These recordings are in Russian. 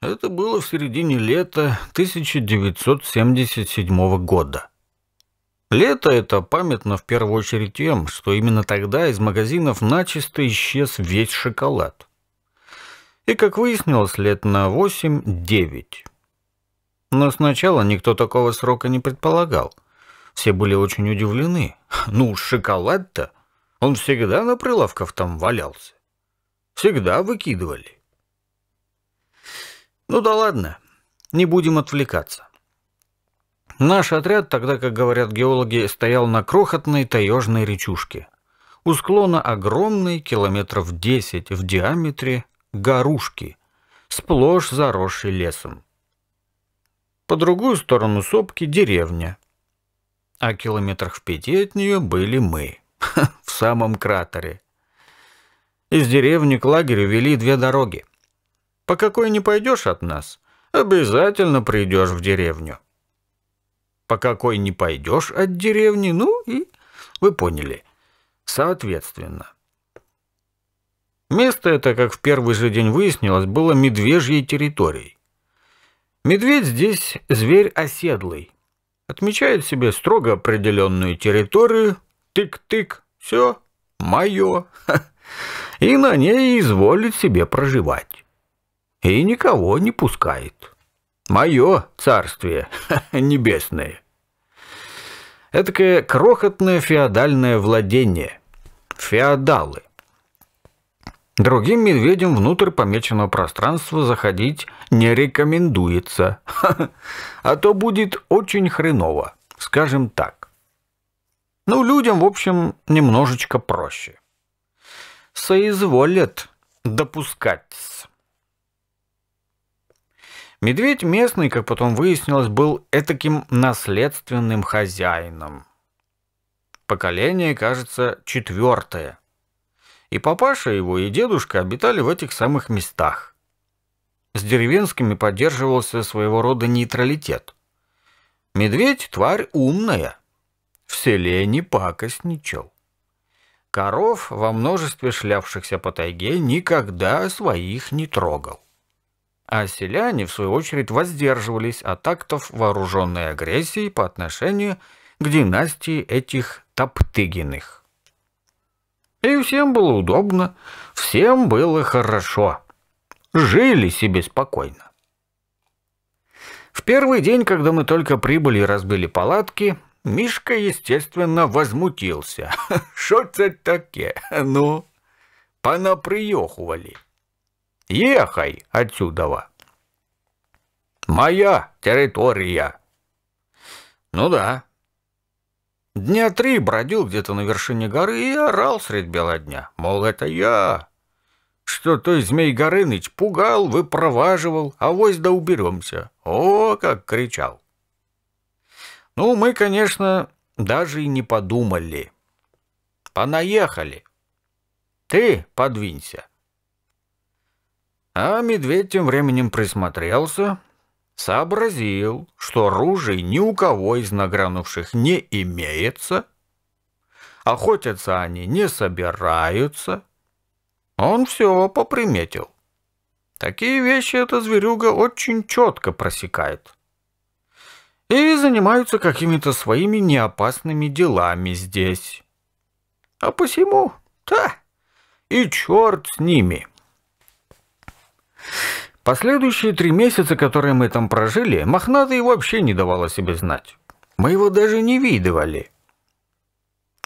Это было в середине лета 1977 года. Лето это памятно в первую очередь тем, что именно тогда из магазинов начисто исчез весь шоколад. И, как выяснилось, лет на 8-9. Но сначала никто такого срока не предполагал. Все были очень удивлены. Ну, шоколад-то, он всегда на прилавках там валялся. Всегда выкидывали. Ну да ладно, не будем отвлекаться. Наш отряд, тогда, как говорят геологи, стоял на крохотной таежной речушке. У склона огромной, километров 10 в диаметре, горушки, сплошь заросшей лесом. По другую сторону сопки деревня, а километрах в пяти от нее были мы, в самом кратере. Из деревни к лагерю вели две дороги – по какой не пойдешь от нас, обязательно придешь в деревню. По какой не пойдешь от деревни, ну и вы поняли, соответственно. Место это, как в первый же день выяснилось, было медвежьей территорией. Медведь здесь зверь оседлый. Отмечает себе строго определенную территорию, тык-тык, все, мое, и на ней изволит себе проживать и никого не пускает. Мое царствие небесное. Этакое крохотное феодальное владение. Феодалы. Другим медведям внутрь помеченного пространства заходить не рекомендуется, а то будет очень хреново, скажем так. Ну, людям, в общем, немножечко проще. Соизволят допускать Медведь местный, как потом выяснилось, был этаким наследственным хозяином. Поколение, кажется, четвертое. И папаша его, и дедушка обитали в этих самых местах. С деревенскими поддерживался своего рода нейтралитет. Медведь – тварь умная. В селе не пакостничал. Коров, во множестве шлявшихся по тайге, никогда своих не трогал а селяне, в свою очередь, воздерживались от актов вооруженной агрессии по отношению к династии этих Топтыгиных. И всем было удобно, всем было хорошо. Жили себе спокойно. В первый день, когда мы только прибыли и разбили палатки, Мишка, естественно, возмутился. «Что это такое? Ну, понаприехували». Ехай отсюда. Моя территория. Ну да. Дня три бродил где-то на вершине горы и орал средь бела дня, мол, это я. Что той змей Горыныч пугал, выпроваживал, а вось да уберемся. О, как кричал. Ну, мы, конечно, даже и не подумали. Понаехали. Ты подвинься. А медведь тем временем присмотрелся, сообразил, что ружей ни у кого из нагрянувших не имеется, охотятся они не собираются. Он все поприметил. Такие вещи эта зверюга очень четко просекает. И занимаются какими-то своими неопасными делами здесь. А посему, да, и черт с ними». Последующие три месяца, которые мы там прожили, мохнатый вообще не давал о себе знать. Мы его даже не видывали.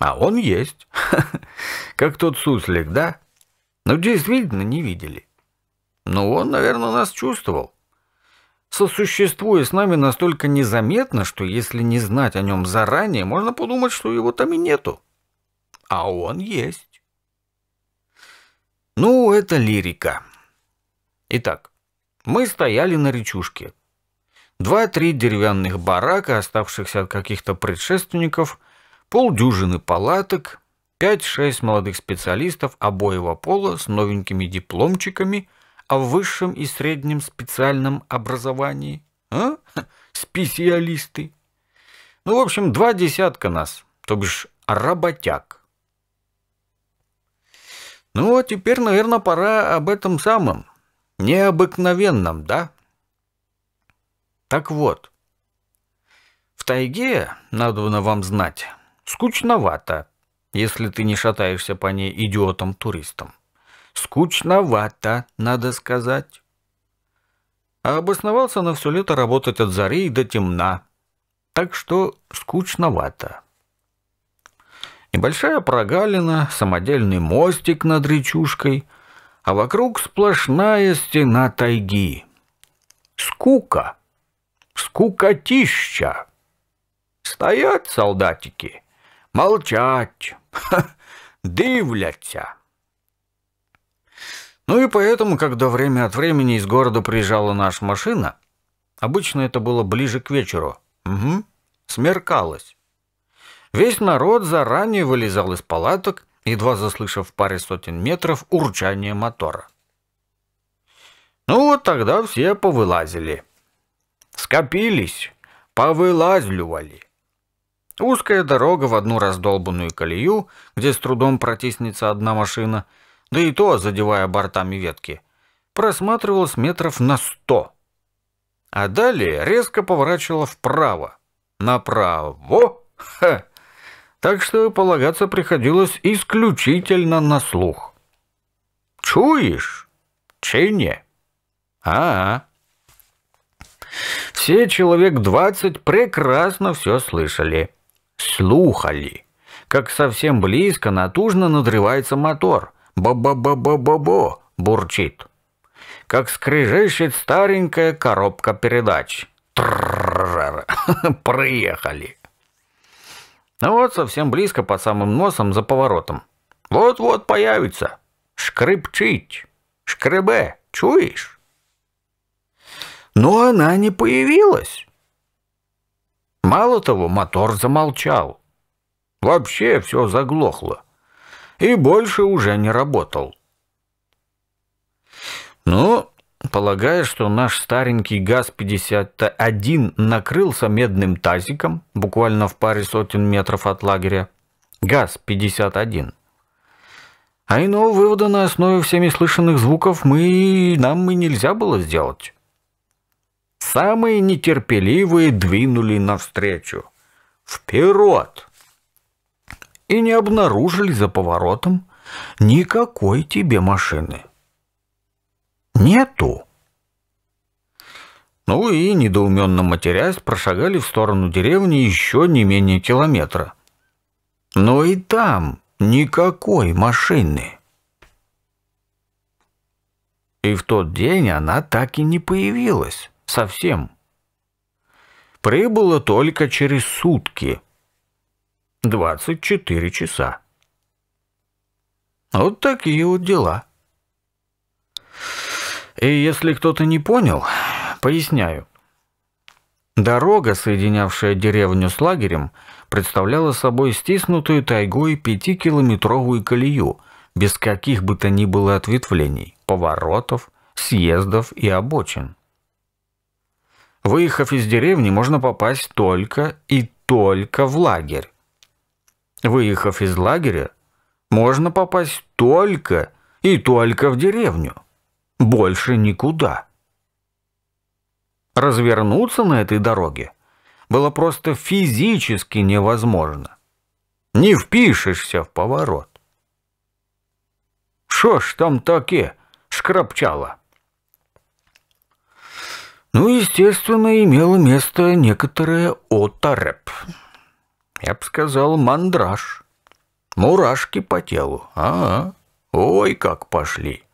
А он есть. Как тот суслик, да? Ну, действительно, не видели. Но ну, он, наверное, нас чувствовал. Сосуществуя с нами настолько незаметно, что если не знать о нем заранее, можно подумать, что его там и нету. А он есть. Ну, это лирика. Итак, мы стояли на речушке. Два-три деревянных барака, оставшихся от каких-то предшественников, полдюжины палаток, пять-шесть молодых специалистов обоего пола с новенькими дипломчиками о а высшем и среднем специальном образовании. А? Специалисты. Ну, в общем, два десятка нас, то бишь работяг. Ну, а теперь, наверное, пора об этом самом Необыкновенном, да? Так вот, в тайге, надо вам знать, скучновато, если ты не шатаешься по ней идиотом-туристом. Скучновато, надо сказать. А обосновался на все лето работать от зари и до темна. Так что скучновато. Небольшая прогалина, самодельный мостик над речушкой — а вокруг сплошная стена тайги. Скука, скукотища. Стоят солдатики, молчать, ха, дивляться. Ну и поэтому, когда время от времени из города приезжала наша машина, обычно это было ближе к вечеру, угу, смеркалось. Весь народ заранее вылезал из палаток едва заслышав в паре сотен метров урчание мотора. Ну вот тогда все повылазили. Скопились, повылазливали. Узкая дорога в одну раздолбанную колею, где с трудом протиснется одна машина, да и то, задевая бортами ветки, просматривалась метров на сто. А далее резко поворачивала вправо. Направо! Ха! так что полагаться приходилось исключительно на слух. «Чуешь? Чине?» «А-а». Все человек двадцать прекрасно все слышали. Слухали. Как совсем близко натужно надрывается мотор. «Ба-ба-ба-ба-ба-бо!» — бурчит. Как скрежещет старенькая коробка передач. тр Проехали. Ну вот совсем близко под самым носом за поворотом. Вот-вот появится. Шкрыпчить. Шкребе. Чуешь? Но она не появилась. Мало того, мотор замолчал. Вообще все заглохло. И больше уже не работал. «Ну, полагая, что наш старенький ГАЗ-51 накрылся медным тазиком, буквально в паре сотен метров от лагеря. ГАЗ-51. А иного вывода на основе всеми слышанных звуков мы нам и нельзя было сделать. Самые нетерпеливые двинули навстречу. Вперед! И не обнаружили за поворотом никакой тебе машины. — Нету. Ну и, недоуменно матерясь, прошагали в сторону деревни еще не менее километра. Но и там никакой машины. И в тот день она так и не появилась. Совсем. Прибыла только через сутки. 24 часа. Вот такие вот дела. И если кто-то не понял, поясняю. Дорога, соединявшая деревню с лагерем, представляла собой стиснутую тайгой пятикилометровую колею, без каких бы то ни было ответвлений, поворотов, съездов и обочин. Выехав из деревни, можно попасть только и только в лагерь. Выехав из лагеря, можно попасть только и только в деревню больше никуда. Развернуться на этой дороге было просто физически невозможно. Не впишешься в поворот. Что ж там таке шкрабчало? Ну, естественно, имело место некоторое отореп. Я бы сказал, мандраж. Мурашки по телу. А, -а. ой, как пошли.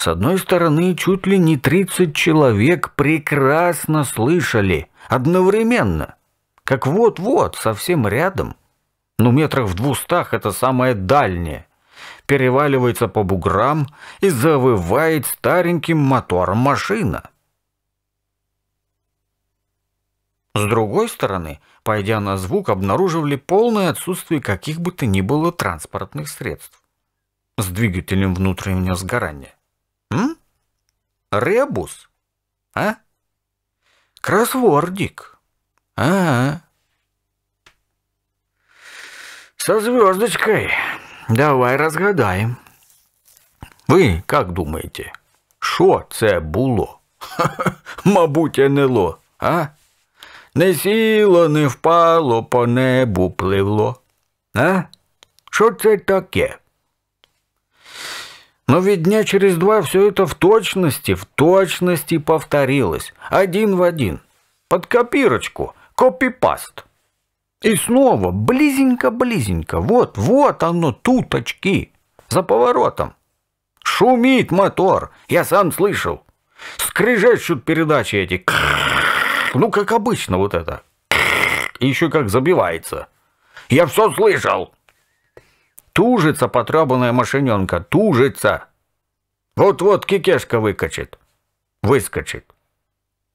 С одной стороны, чуть ли не 30 человек прекрасно слышали одновременно, как вот-вот, совсем рядом. Ну, метрах в двухстах это самое дальнее. Переваливается по буграм и завывает стареньким мотором машина. С другой стороны, пойдя на звук, обнаруживали полное отсутствие каких бы то ни было транспортных средств с двигателем внутреннего сгорания. М? А? Ребус? А? Кроссвордик? А-а. Со звездочкой. Давай разгадаем. Вы как думаете, що це було? Мабуть, НЛО, а? Не сіло, не впало, по небу пливло. А? Що це таке? Но ведь дня через два все это в точности, в точности повторилось. Один в один. Под копирочку. Копипаст. И снова, близенько-близенько, вот, вот оно, тут очки за поворотом. Шумит мотор, я сам слышал. Скрежещут передачи эти. Ну, как обычно вот это. И еще как забивается. Я все слышал. Тужится потребанная машиненка, тужится. Вот-вот кикешка выкачет. Выскочит.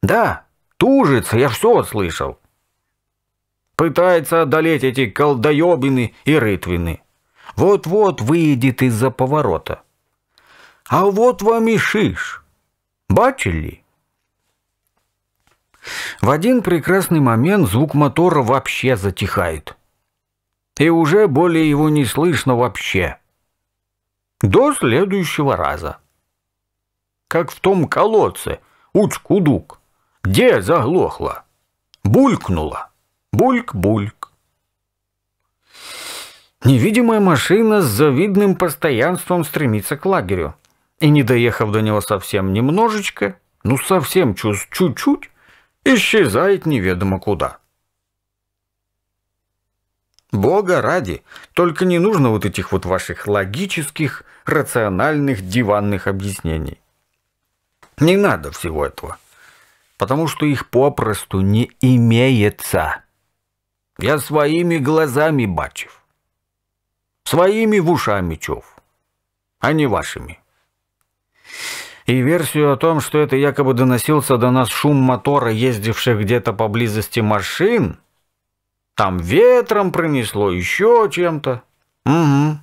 Да, тужится, я все слышал. Пытается одолеть эти колдоебины и рытвины. Вот-вот выйдет из-за поворота. А вот вам и шиш. Бачили? В один прекрасный момент звук мотора вообще затихает и уже более его не слышно вообще. До следующего раза. Как в том колодце, уцкудук, где заглохло, булькнуло, бульк-бульк. Невидимая машина с завидным постоянством стремится к лагерю. И не доехав до него совсем немножечко, ну совсем чуть-чуть, исчезает неведомо куда. Бога ради, только не нужно вот этих вот ваших логических, рациональных, диванных объяснений. Не надо всего этого, потому что их попросту не имеется. Я своими глазами бачив, своими в ушами чув, а не вашими. И версию о том, что это якобы доносился до нас шум мотора, ездивших где-то поблизости машин – там ветром пронесло, еще чем-то. Угу.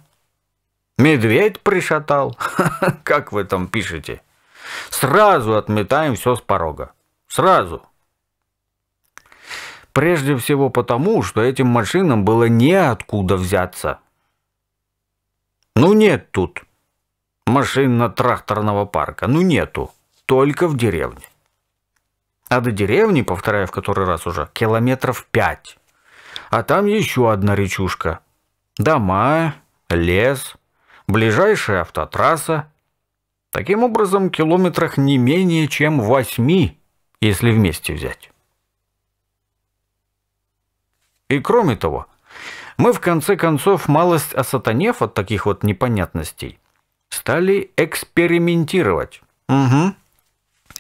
Медведь пришатал, как вы там пишете. Сразу отметаем все с порога. Сразу. Прежде всего потому, что этим машинам было неоткуда взяться. Ну нет тут машинно-тракторного парка. Ну нету. Только в деревне. А до деревни, повторяю в который раз уже, километров пять а там еще одна речушка. Дома, лес, ближайшая автотрасса. Таким образом, километрах не менее чем восьми, если вместе взять. И кроме того, мы в конце концов, малость осатанев от таких вот непонятностей, стали экспериментировать. Угу.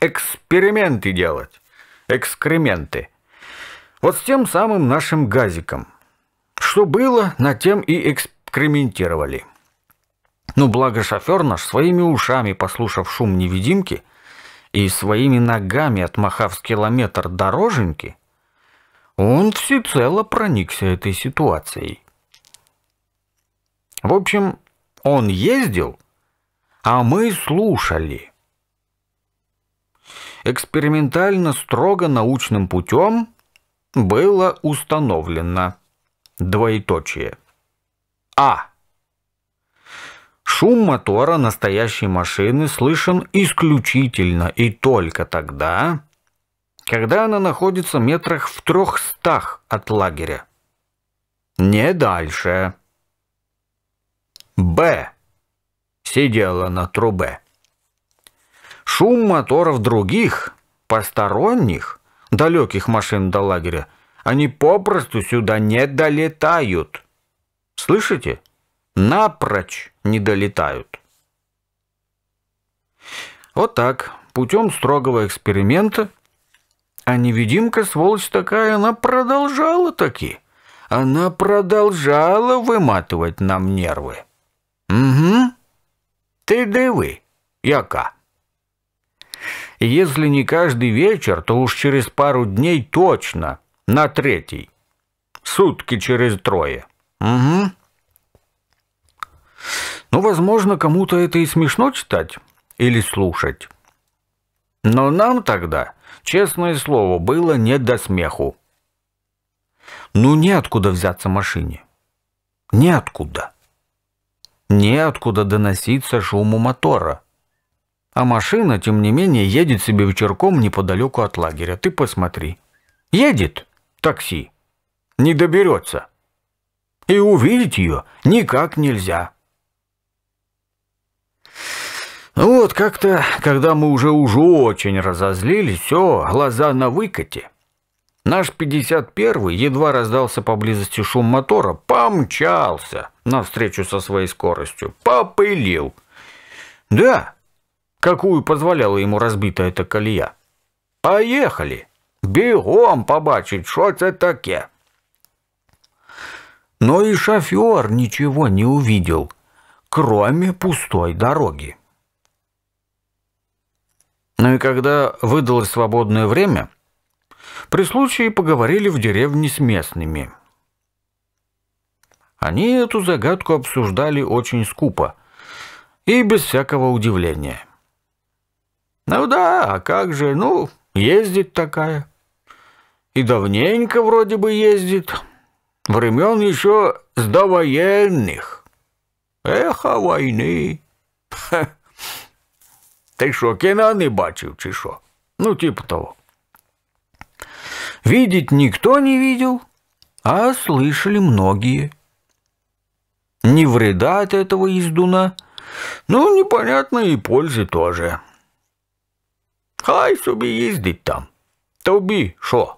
Эксперименты делать. Экскременты. Вот с тем самым нашим газиком. Что было, на тем и экскрементировали. Ну, благо шофер наш, своими ушами послушав шум невидимки и своими ногами отмахав с километр дороженьки, он всецело проникся этой ситуацией. В общем, он ездил, а мы слушали. Экспериментально, строго научным путем было установлено двоеточие. А. Шум мотора настоящей машины слышен исключительно и только тогда, когда она находится метрах в трехстах от лагеря. Не дальше. Б. Сидела на трубе. Шум моторов других, посторонних, далеких машин до лагеря. Они попросту сюда не долетают. Слышите? Напрочь не долетают. Вот так, путем строгого эксперимента. А невидимка, сволочь такая, она продолжала таки. Она продолжала выматывать нам нервы. Угу. Ты дывы, яка. И если не каждый вечер, то уж через пару дней точно, на третий. Сутки через трое. Угу. Ну, возможно, кому-то это и смешно читать или слушать. Но нам тогда, честное слово, было не до смеху. Ну, неоткуда взяться машине. Неоткуда. Неоткуда доноситься шуму мотора. А машина, тем не менее, едет себе вечерком неподалеку от лагеря. Ты посмотри. Едет такси. Не доберется. И увидеть ее никак нельзя. Вот как-то, когда мы уже уже очень разозлились, все, глаза на выкате. Наш 51-й едва раздался поблизости шум мотора, помчался навстречу со своей скоростью, попылил. Да, какую позволяла ему разбитая эта колея. «Поехали! Бегом побачить, что это таке!» Но и шофер ничего не увидел, кроме пустой дороги. Ну и когда выдалось свободное время, при случае поговорили в деревне с местными. Они эту загадку обсуждали очень скупо и без всякого удивления. Ну да, а как же, ну, ездит такая. И давненько вроде бы ездит. Времен еще с довоенных. эхо войны. Ты что кино не бачил чи что? Ну, типа того. Видеть никто не видел, а слышали многие. Не вреда от этого ездуна, ну, непонятно и пользы тоже. Хай собі їздить там. Тобі що?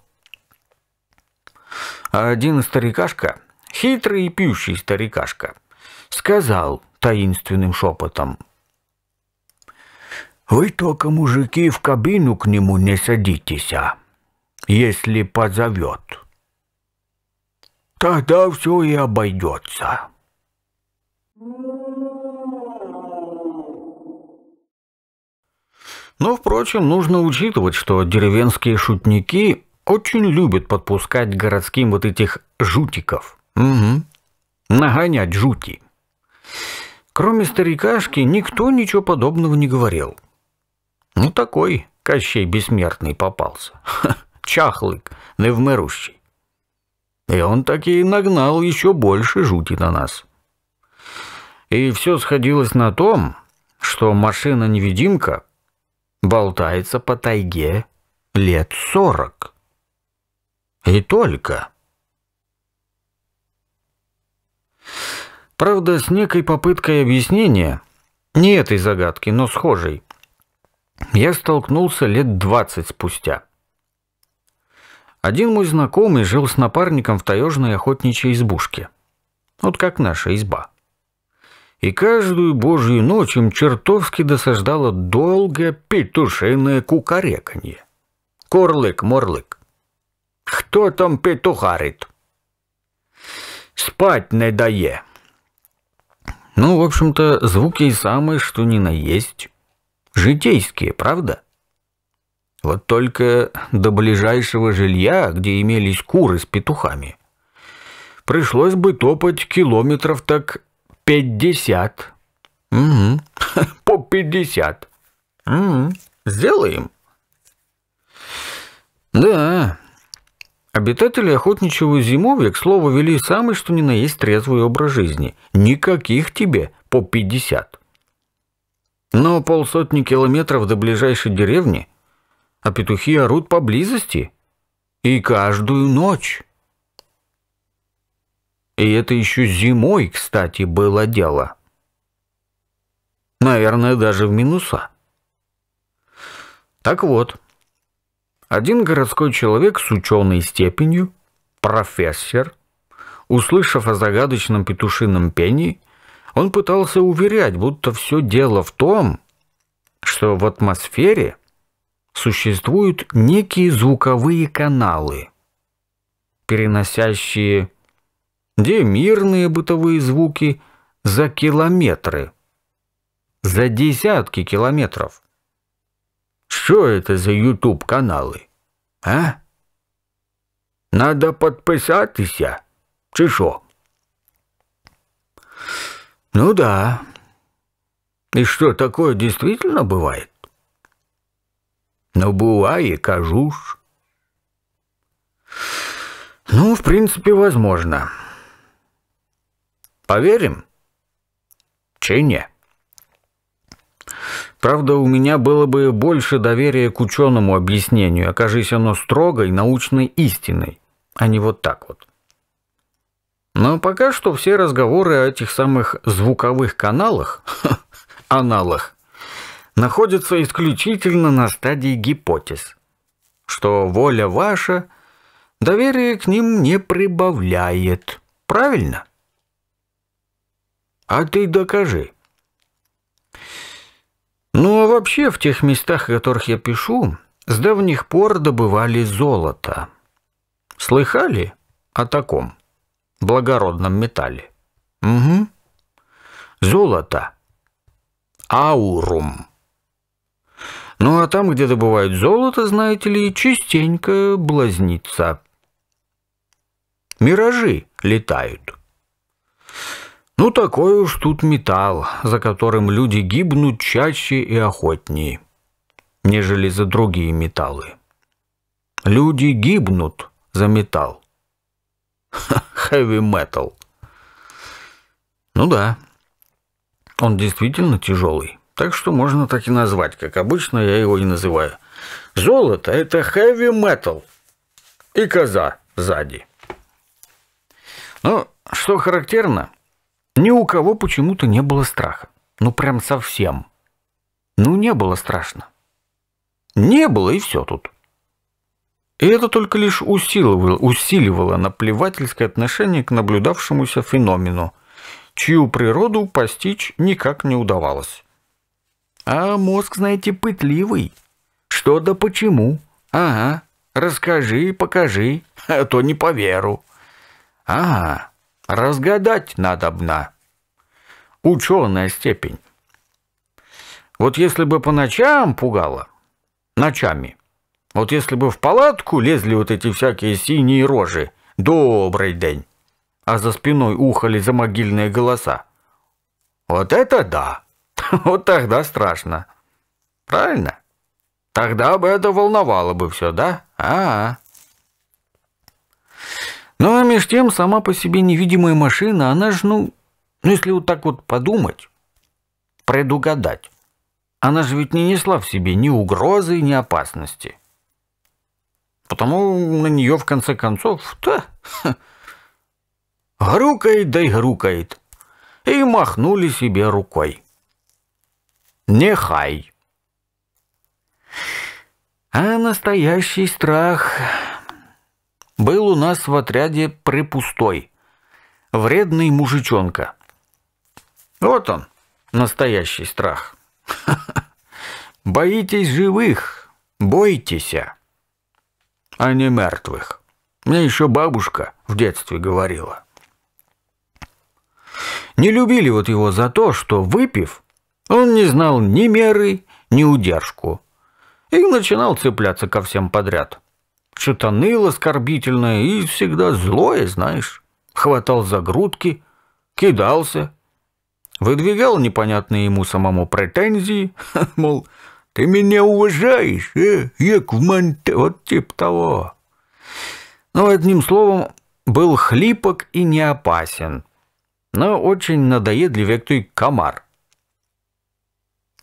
А один старикашка, хитрый и пьющий старикашка, сказал таинственным шепотом. «Вы только, мужики, в кабину к нему не садитесь, а, если позовет. Тогда все и обойдется». Thank you. Но, впрочем, нужно учитывать, что деревенские шутники очень любят подпускать городским вот этих жутиков. Угу. Нагонять жути. Кроме старикашки, никто ничего подобного не говорил. Ну, такой Кощей Бессмертный попался. Ха, чахлык, невмирущий. И он так и нагнал еще больше жути на нас. И все сходилось на том, что машина-невидимка болтается по тайге лет сорок. И только. Правда, с некой попыткой объяснения, не этой загадки, но схожей, я столкнулся лет двадцать спустя. Один мой знакомый жил с напарником в таежной охотничьей избушке. Вот как наша изба и каждую божью ночь им чертовски досаждало долгое петушиное кукареканье. Корлык-морлык. Кто там петухарит? Спать не дае. Ну, в общем-то, звуки и самые, что ни на есть. Житейские, правда? Вот только до ближайшего жилья, где имелись куры с петухами, пришлось бы топать километров так пятьдесят. Угу. По пятьдесят. Угу. Сделаем. Да. Обитатели охотничьего зимовья, к слову, вели самый что ни на есть трезвый образ жизни. Никаких тебе по пятьдесят. Но полсотни километров до ближайшей деревни, а петухи орут поблизости. И каждую ночь. И это еще зимой, кстати, было дело. Наверное, даже в минуса. Так вот, один городской человек с ученой степенью, профессор, услышав о загадочном петушином пении, он пытался уверять, будто все дело в том, что в атмосфере существуют некие звуковые каналы, переносящие где мирные бытовые звуки за километры, за десятки километров. Что это за YouTube-каналы, а? Надо подписаться, чи що? Ну да. И что, такое действительно бывает? Ну, бывает, кажусь. Ну, в принципе, возможно. Поверим? Че не? Правда, у меня было бы больше доверия к ученому объяснению, окажись оно строгой научной истиной, а не вот так вот. Но пока что все разговоры о этих самых звуковых каналах, аналах, находятся исключительно на стадии гипотез, что воля ваша доверие к ним не прибавляет. Правильно? А ты докажи. Ну, а вообще в тех местах, о которых я пишу, с давних пор добывали золото. Слыхали о таком благородном металле? Угу. Золото. Аурум. Ну, а там, где добывают золото, знаете ли, частенько блазнится. Миражи летают. Ну, такой уж тут металл, за которым люди гибнут чаще и охотнее, нежели за другие металлы. Люди гибнут за металл. Хэви-метал. Ну да, он действительно тяжелый. Так что можно так и назвать, как обычно я его и называю. Золото – это хэви-метал. И коза сзади. Ну что характерно – ни у кого почему-то не было страха. Ну прям совсем. Ну не было страшно. Не было и все тут. И это только лишь усиливало, усиливало наплевательское отношение к наблюдавшемуся феномену, чью природу постичь никак не удавалось. А мозг, знаете, пытливый. Что да почему? Ага, расскажи, покажи, а то не поверу. Ага разгадать надобно. Ученая степень. Вот если бы по ночам пугало, ночами, вот если бы в палатку лезли вот эти всякие синие рожи, добрый день, а за спиной ухали за могильные голоса. Вот это да! Вот тогда страшно. Правильно? Тогда бы это волновало бы все, да? А-а. Ну а меж тем, сама по себе невидимая машина, она же, ну, ну если вот так вот подумать, предугадать, она же ведь не несла в себе ни угрозы, ни опасности. Потому на нее, в конце концов, да, ха, грукает, да и грюкает. И махнули себе рукой. Нехай. А настоящий страх был у нас в отряде припустой. Вредный мужичонка. Вот он, настоящий страх. Боитесь живых, бойтесь, а не мертвых. Мне еще бабушка в детстве говорила. Не любили вот его за то, что, выпив, он не знал ни меры, ни удержку. И начинал цепляться ко всем подряд что-то оскорбительное и всегда злое, знаешь. Хватал за грудки, кидался, выдвигал непонятные ему самому претензии, мол, ты меня уважаешь, э, як в манте, вот тип того. Но одним словом, был хлипок и не опасен, но очень надоедливый той комар.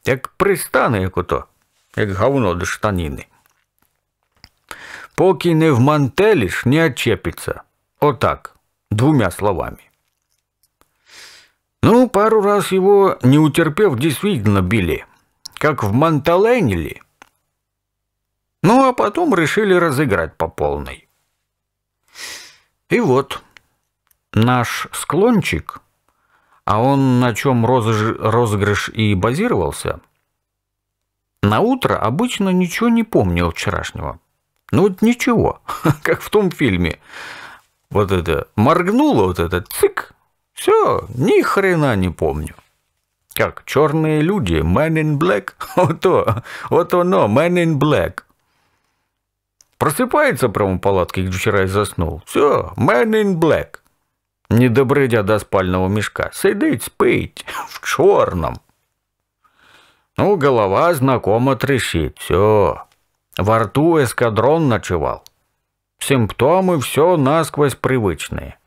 Як пристане як ото, як говно до штанины. Поки не вмантелиш, не отчепится. Отак, двумя словами. Ну, пару раз его, не утерпев, действительно били. Как в Монталенили. Ну, а потом решили разыграть по полной. И вот, наш склончик, а он на чем розыгрыш и базировался, на утро обычно ничего не помнил вчерашнего. Ну вот ничего, как в том фильме. Вот это моргнуло, вот это цик, все, ни хрена не помню. Как черные люди, Man in Black, вот то, вот оно, Man in Black. Просыпается прямо в палатке, где вчера я заснул. Все, Man in Black. Не добрыдя до спального мешка. Сидить, спить, в черном. Ну, голова знакомо трещит, все. Во рту эскадрон ночевал. Симптомы все насквозь привычные.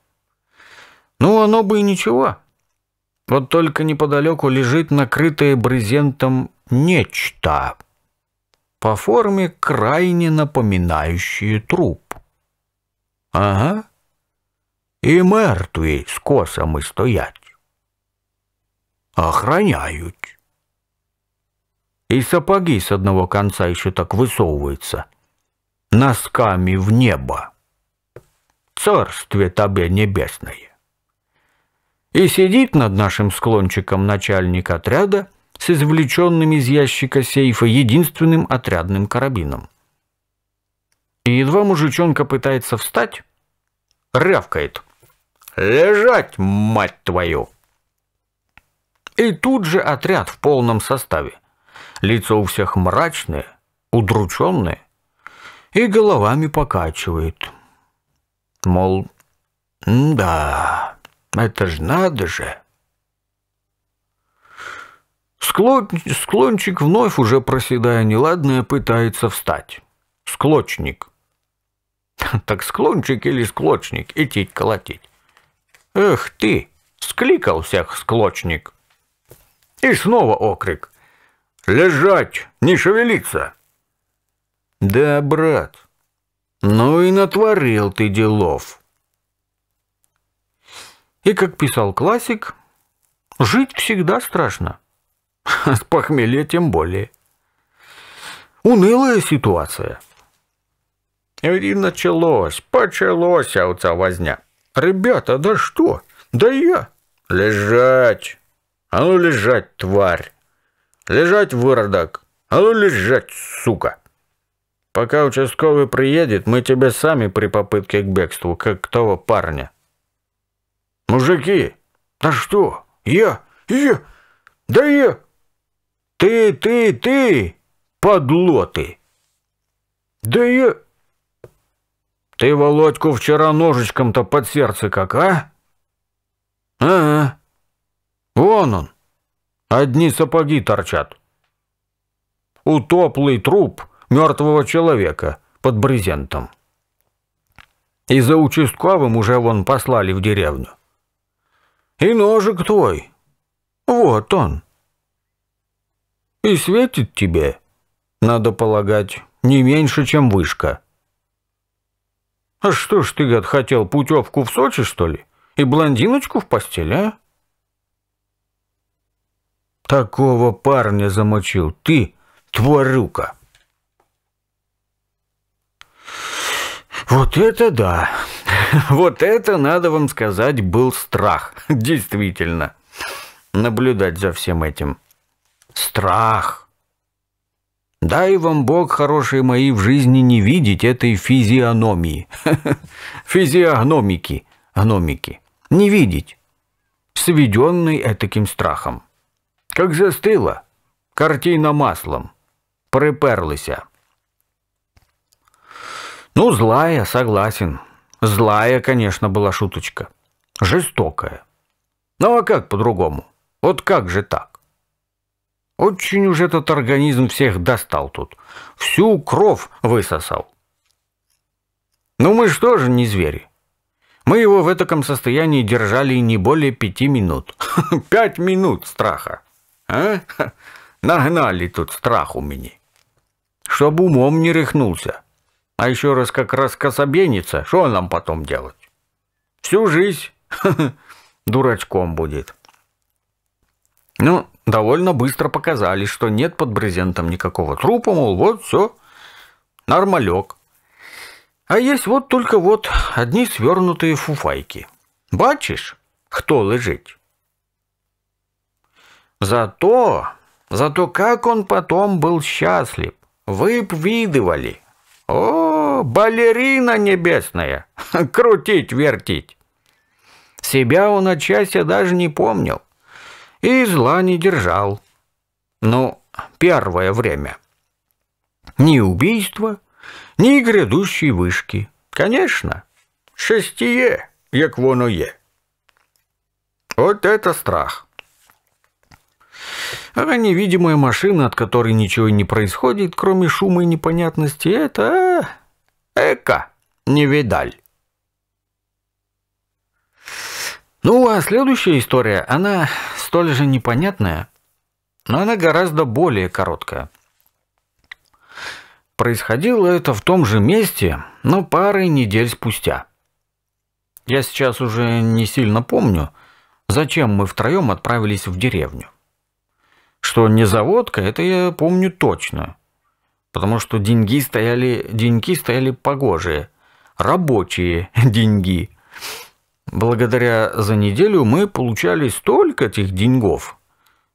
Ну, оно бы и ничего. Вот только неподалеку лежит накрытое брезентом нечто, по форме крайне напоминающее труп. Ага. И мертвые с косами стоять. Охраняют и сапоги с одного конца еще так высовываются. Носками в небо. Царствие тебе небесное. И сидит над нашим склончиком начальник отряда с извлеченным из ящика сейфа единственным отрядным карабином. И едва мужичонка пытается встать, рявкает. «Лежать, мать твою!» И тут же отряд в полном составе. Лицо у всех мрачное, удрученное, и головами покачивает. Мол, да, это ж надо же. Склончик вновь, уже проседая неладное, пытается встать. Склочник. Так склончик или склочник, идти колотить. Эх ты, скликал всех склочник. И снова окрик. «Лежать, не шевелиться!» «Да, брат, ну и натворил ты делов!» И, как писал классик, жить всегда страшно. С похмелья тем более. Унылая ситуация. И началось, почалось овца возня. «Ребята, да что? Да я! Лежать! А ну лежать, тварь!» Лежать, выродок! А ну лежать, сука!» «Пока участковый приедет, мы тебе сами при попытке к бегству, как того парня». «Мужики! Да что? Я! Я! Да я! Ты, ты, ты! Подлоты!» «Да я...» «Ты Володьку вчера ножичком-то под сердце как, а?» «Ага. Вон он, Одни сапоги торчат. Утоплый труп мертвого человека под брезентом. И за участковым уже вон послали в деревню. И ножик твой. Вот он. И светит тебе, надо полагать, не меньше, чем вышка. А что ж ты, гад, хотел путевку в Сочи, что ли? И блондиночку в постели, а? такого парня замочил? Ты, тварюка!» Вот это да! Вот это, надо вам сказать, был страх. Действительно. Наблюдать за всем этим. Страх. Дай вам Бог, хорошие мои, в жизни не видеть этой физиономии. Физиогномики. Гномики. Не видеть. Сведенный этаким страхом. Как застила, картина маслом. Приперлися. Ну, злая, согласен. Злая, конечно, была шуточка. Жестокая. Ну, а как по-другому? Вот как же так? Очень уж этот организм всех достал тут. Всю кровь высосал. Ну, мы что же не звери? Мы его в таком состоянии держали не более пяти минут. Пять минут страха. А? Нагнали тут страху мені. Чтоб умом не рехнулся. А еще раз как раз кособенится, что нам потом делать? Всю жизнь дурачком будет. Ну, довольно быстро показали, что нет под брезентом никакого трупа, мол, вот все, нормалек. А есть вот только вот одни свернутые фуфайки. Бачишь, кто лежит? Зато, зато как он потом был счастлив. Вы б видывали. О, балерина небесная! Крутить, вертить! Себя он отчасти даже не помнил. И зла не держал. Ну, первое время. Ни убийства, ни грядущей вышки. Конечно, шестие, як воно є. Вот это страх. А невидимая машина, от которой ничего не происходит, кроме шума и непонятности, это... Э, эка, не видаль. Ну, а следующая история, она столь же непонятная, но она гораздо более короткая. Происходило это в том же месте, но пары недель спустя. Я сейчас уже не сильно помню, зачем мы втроем отправились в деревню. Что не заводка, это я помню точно. Потому что деньги стояли, деньги стояли погожие. Рабочие деньги. Благодаря за неделю мы получали столько этих деньгов,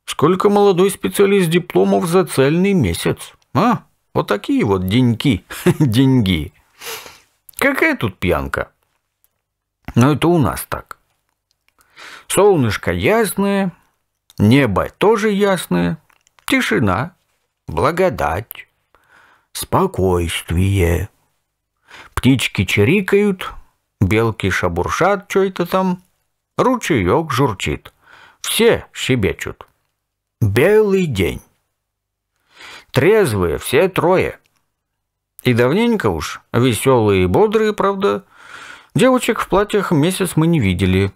сколько молодой специалист дипломов за цельный месяц. А, вот такие вот деньги. деньги. Какая тут пьянка? Но ну, это у нас так. Солнышко ясное, Небо тоже ясное, тишина, благодать, спокойствие. Птички чирикают, белки шабуршат, что это там, ручеек журчит. Все щебечут. Белый день. Трезвые все трое. И давненько уж, веселые и бодрые, правда, девочек в платьях месяц мы не видели.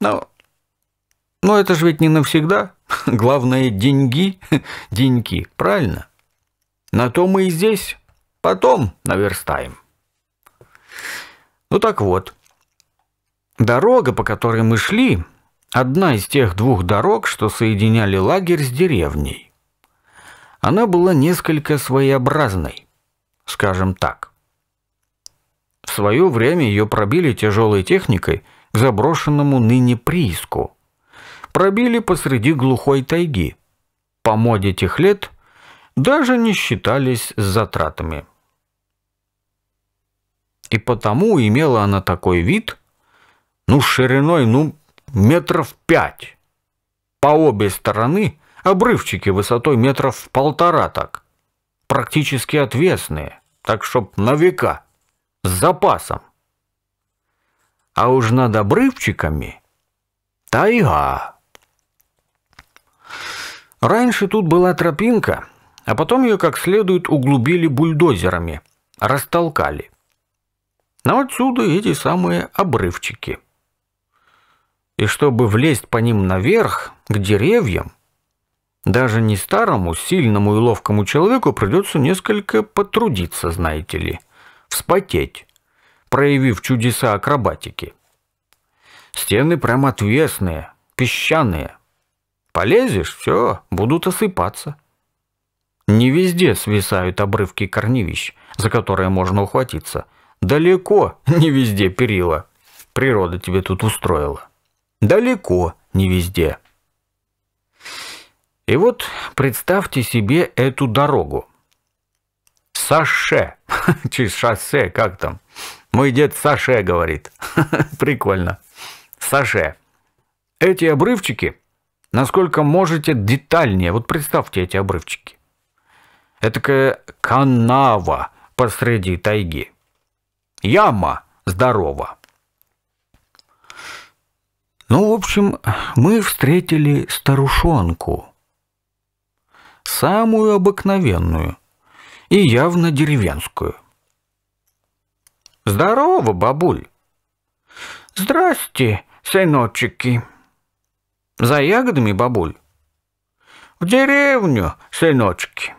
Но но это же ведь не навсегда. Главное – деньги, деньги, правильно? На то мы и здесь. Потом наверстаем. Ну так вот. Дорога, по которой мы шли, одна из тех двух дорог, что соединяли лагерь с деревней. Она была несколько своеобразной, скажем так. В свое время ее пробили тяжелой техникой к заброшенному ныне прииску – пробили посреди глухой тайги. По моде тех лет даже не считались затратами. И потому имела она такой вид, ну, шириной, ну, метров пять. По обе стороны обрывчики высотой метров полтора так, практически отвесные, так чтоб на века, с запасом. А уж над обрывчиками тайга. Раньше тут была тропинка, а потом ее как следует углубили бульдозерами, растолкали. Но отсюда эти самые обрывчики. И чтобы влезть по ним наверх, к деревьям, даже не старому, сильному и ловкому человеку придется несколько потрудиться, знаете ли, вспотеть, проявив чудеса акробатики. Стены прям отвесные, песчаные, Полезешь – все, будут осыпаться. Не везде свисают обрывки корневищ, за которые можно ухватиться. Далеко не везде перила. Природа тебе тут устроила. Далеко не везде. И вот представьте себе эту дорогу. Саше. Через шоссе, как там? Мой дед Саше говорит. Прикольно. Саше. Эти обрывчики насколько можете, детальнее. Вот представьте эти обрывчики. Этакая канава посреди тайги. Яма здорова. Ну, в общем, мы встретили старушонку. Самую обыкновенную и явно деревенскую. «Здорово, бабуль!» «Здрасте, сыночки!» «За ягодами, бабуль?» «В деревню, сыночки».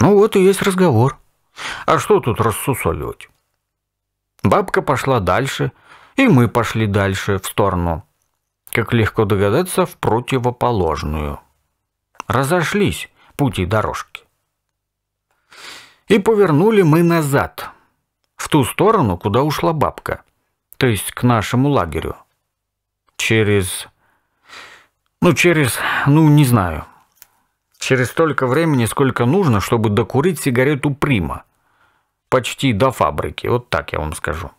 Ну вот и есть разговор. А что тут рассусоливать? Бабка пошла дальше, и мы пошли дальше, в сторону. Как легко догадаться, в противоположную. Разошлись пути дорожки. И повернули мы назад, в ту сторону, куда ушла бабка, то есть к нашему лагерю через... Ну, через... Ну, не знаю. Через столько времени, сколько нужно, чтобы докурить сигарету Прима. Почти до фабрики, вот так я вам скажу.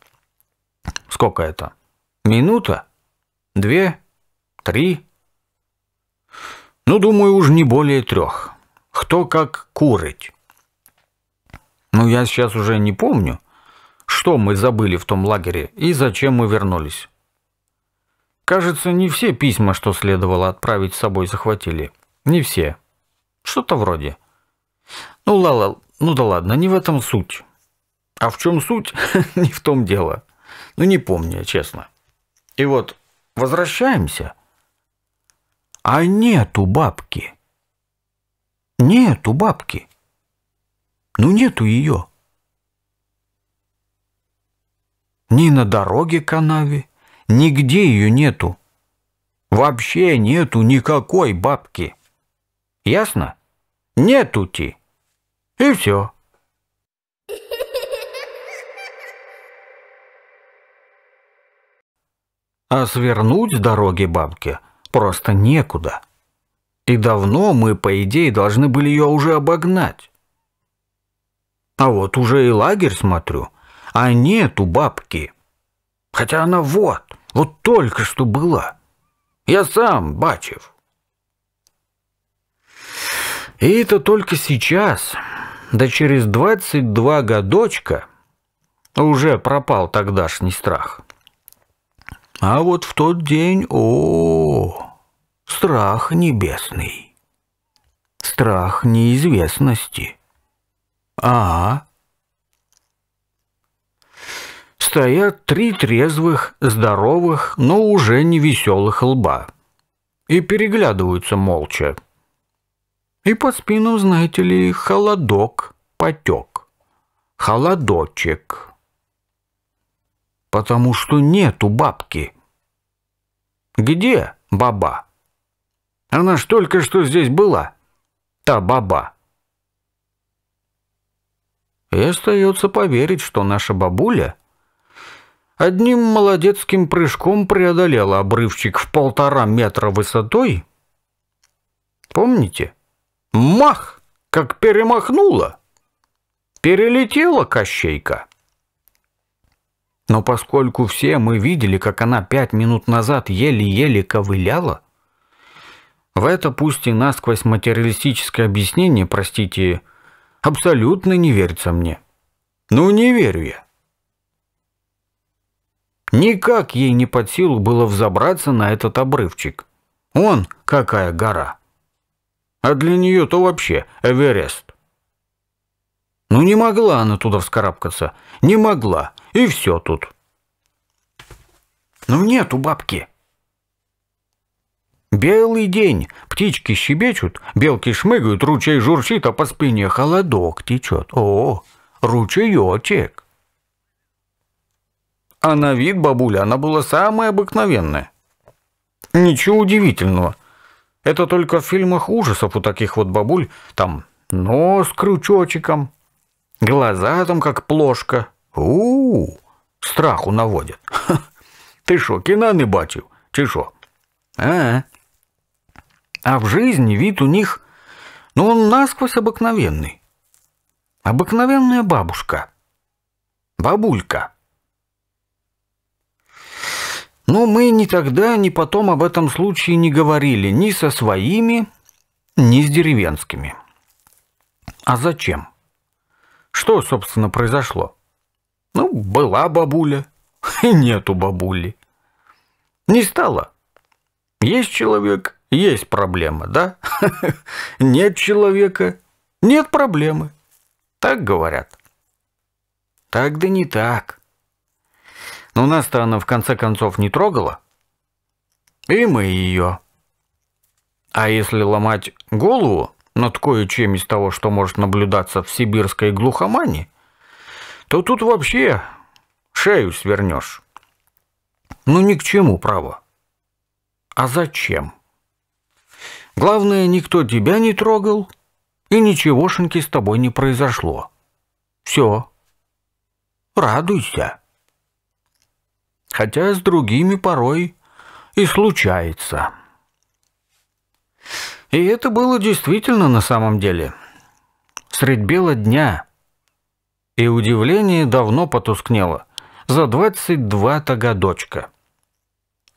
Сколько это? Минута? Две? Три? Ну, думаю, уж не более трех. Кто как курить. Ну, я сейчас уже не помню, что мы забыли в том лагере и зачем мы вернулись. Кажется, не все письма, что следовало отправить с собой, захватили. Не все. Что-то вроде. Ну, лала, ну да ладно, не в этом суть. А в чем суть? не в том дело. Ну, не помню, честно. И вот, возвращаемся. А нету бабки. Нету бабки. Ну, нету ее. Ни на дороге канаве, Нигде ее нету. Вообще нету никакой бабки. Ясно? Нету ти И все. А свернуть с дороги бабки просто некуда. И давно мы, по идее, должны были ее уже обогнать. А вот уже и лагерь смотрю, а нету бабки. Хотя она вот. Вот только что была. Я сам бачив. И это только сейчас, да через 22 годочка, уже пропал тогдашний страх. А вот в тот день, о, -о страх небесный, страх неизвестности. А, стоят три трезвых, здоровых, но уже не веселых лба. И переглядываются молча. И по спину, знаете ли, холодок потек. Холодочек. Потому что нету бабки. Где баба? Она ж только что здесь была. Та баба. И остается поверить, что наша бабуля — одним молодецким прыжком преодолела обрывчик в полтора метра высотой. Помните? Мах, как перемахнула. Перелетела кощейка. Но поскольку все мы видели, как она пять минут назад еле-еле ковыляла, в это пусть и насквозь материалистическое объяснение, простите, абсолютно не верится мне. Ну, не верю я. Никак ей не под силу было взобраться на этот обрывчик. Он какая гора. А для нее то вообще Эверест. Ну не могла она туда вскарабкаться. Не могла. И все тут. Ну нет у бабки. Белый день. Птички щебечут, белки шмыгают, ручей журчит, а по спине холодок течет. О, ручеечек. А на вид бабуля она была самая обыкновенная. Ничего удивительного. Это только в фильмах ужасов у таких вот бабуль там нос крючочеком, глаза там как плошка. У, -у, -у страху наводят. ты шо, кино не бачив? Чи шо? А, -а. а в жизни вид у них, ну он насквозь обыкновенный. Обыкновенная бабушка. Бабулька. Но мы ни тогда, ни потом об этом случае не говорили ни со своими, ни с деревенскими. А зачем? Что, собственно, произошло? Ну, была бабуля, и нету бабули. Не стало. Есть человек, есть проблема, да? Нет человека, нет проблемы. Так говорят. Так да не так. Но нас-то она в конце концов не трогала. И мы ее. А если ломать голову над кое-чем из того, что может наблюдаться в сибирской глухомане, то тут вообще шею свернешь. Ну ни к чему, право. А зачем? Главное, никто тебя не трогал, и ничегошеньки с тобой не произошло. Все. Радуйся хотя с другими порой и случается. И это было действительно на самом деле. Средь бела дня. И удивление давно потускнело. За двадцать два-то годочка.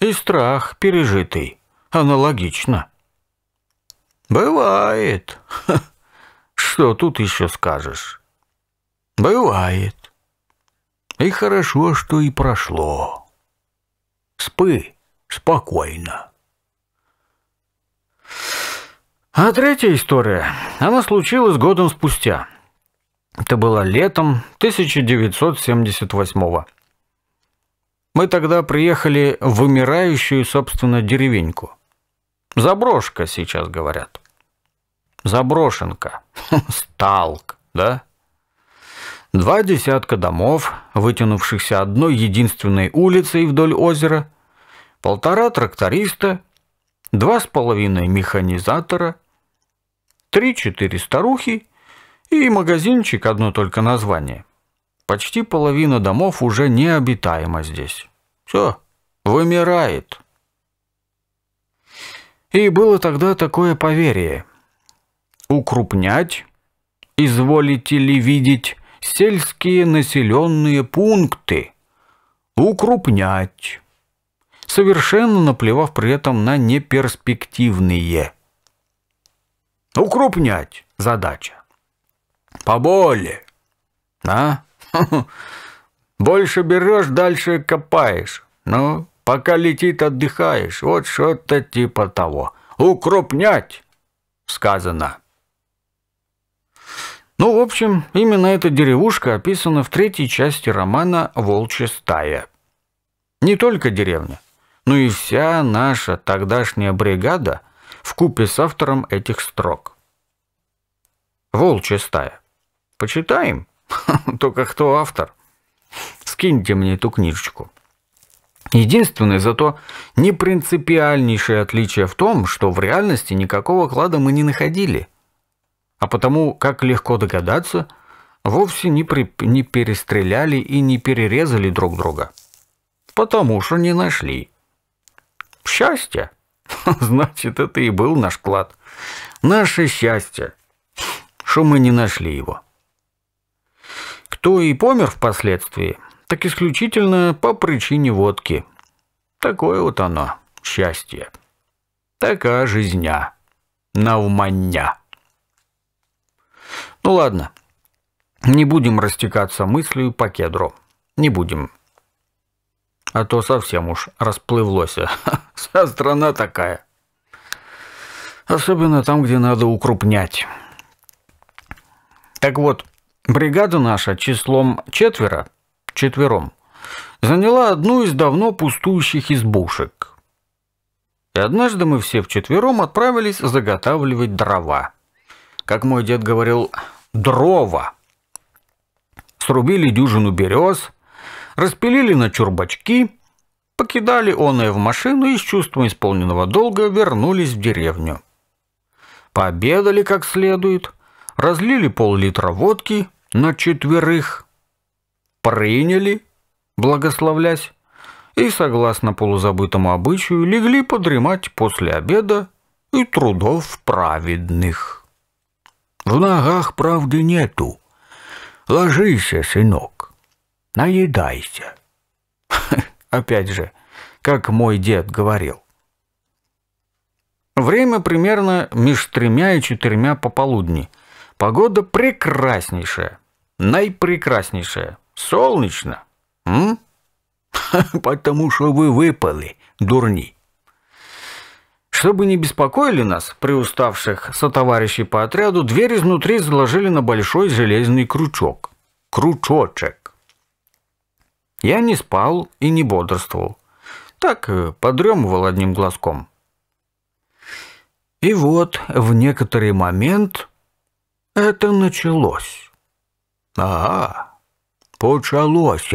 И страх пережитый. Аналогично. Бывает. Что тут еще скажешь? Бывает. И хорошо, что и прошло. Спы спокойно. А третья история, она случилась годом спустя. Это было летом 1978 года. Мы тогда приехали в вымирающую, собственно, деревеньку. Заброшка, сейчас говорят. Заброшенка. Сталк, да? Два десятка домов, вытянувшихся одной единственной улицей вдоль озера, полтора тракториста, два с половиной механизатора, три-четыре старухи и магазинчик одно только название. Почти половина домов уже необитаема здесь. Все, вымирает. И было тогда такое поверие: Укрупнять, изволите ли видеть, сельские населенные пункты, укрупнять, совершенно наплевав при этом на неперспективные. Укрупнять задача. Поболе. А? Больше берешь, дальше копаешь. Ну, пока летит, отдыхаешь. Вот что-то типа того. Укрупнять, сказано. Ну, в общем, именно эта деревушка описана в третьей части романа «Волчья стая». Не только деревня, но и вся наша тогдашняя бригада в купе с автором этих строк. «Волчья стая». Почитаем? Только кто автор? Скиньте мне эту книжечку. Единственное, зато непринципиальнейшее отличие в том, что в реальности никакого клада мы не находили а потому, как легко догадаться, вовсе не, при... не перестреляли и не перерезали друг друга. Потому что не нашли. Счастье? Значит, это и был наш клад. Наше счастье, что мы не нашли его. Кто и помер впоследствии, так исключительно по причине водки. Такое вот оно, счастье. Такая жизня. Навманья. Ну ладно, не будем растекаться мыслью по кедру. Не будем. А то совсем уж расплывлось. Вся страна такая. Особенно там, где надо укрупнять. Так вот, бригада наша числом четверо, четвером, заняла одну из давно пустующих избушек. И однажды мы все вчетвером отправились заготавливать дрова как мой дед говорил, дрова. Срубили дюжину берез, распилили на чурбачки, покидали оное в машину и с чувством исполненного долга вернулись в деревню. Пообедали как следует, разлили пол-литра водки на четверых, приняли, благословлясь, и, согласно полузабытому обычаю, легли подремать после обеда и трудов праведных. В ногах правды нету. Ложись, сынок, наедайся. Опять же, как мой дед говорил. Время примерно меж тремя и четырьмя пополудни. Погода прекраснейшая, наипрекраснейшая, солнечно. М? Потому что вы выпали, дурни. Чтобы не беспокоили нас, приуставших сотоварищей по отряду, дверь изнутри заложили на большой железный крючок. Крючочек. Я не спал и не бодрствовал. Так, подремывал одним глазком. И вот в некоторый момент это началось. Ага, почалось.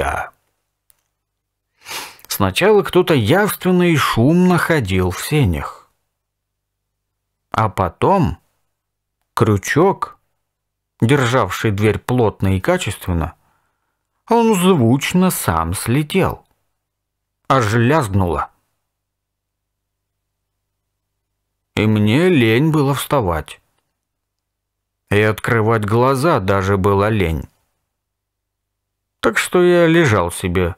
Сначала кто-то явственно и шумно ходил в сенях. А потом крючок, державший дверь плотно и качественно, он звучно сам слетел. Аж лязгнуло. И мне лень было вставать. И открывать глаза даже была лень. Так что я лежал себе.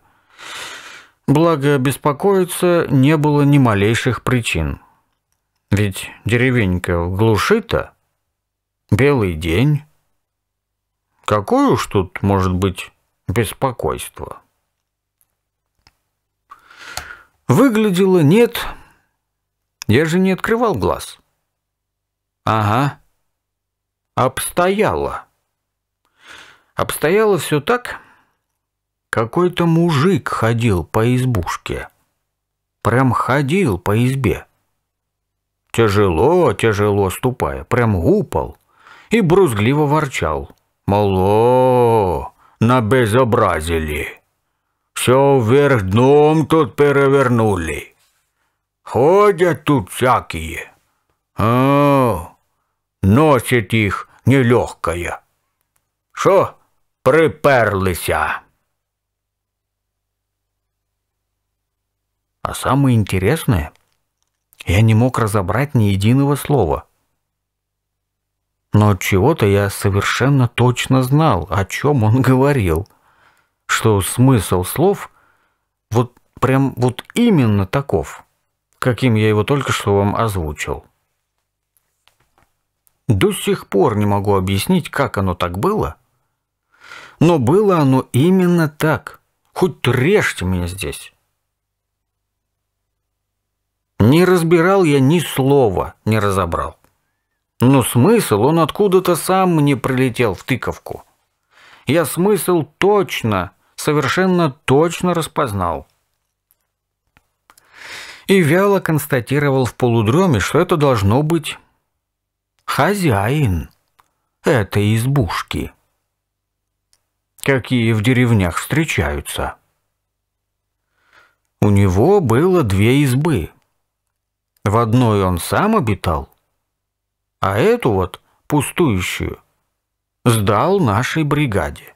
Благо, беспокоиться не было ни малейших причин. Ведь деревенька в глуши-то, белый день. Какое уж тут может быть беспокойство? Выглядело нет. Я же не открывал глаз. Ага. Обстояло. Обстояло все так. Какой-то мужик ходил по избушке. Прям ходил по избе тяжело, тяжело ступая, прям гупал и брузгливо ворчал. «Мало, набезобразили! Все вверх дном тут перевернули! Ходят тут всякие! А, носит их нелегкая! Шо приперлися!» А самое интересное, я не мог разобрать ни единого слова. Но чего-то я совершенно точно знал, о чем он говорил. Что смысл слов вот прям вот именно таков, каким я его только что вам озвучил. До сих пор не могу объяснить, как оно так было. Но было оно именно так. Хоть режьте меня здесь. Не разбирал я ни слова, не разобрал. Но смысл он откуда-то сам мне прилетел в тыковку. Я смысл точно, совершенно точно распознал. И вяло констатировал в полудроме, что это должно быть хозяин этой избушки. Какие в деревнях встречаются. У него было две избы — в одной он сам обитал, а эту вот, пустующую, сдал нашей бригаде.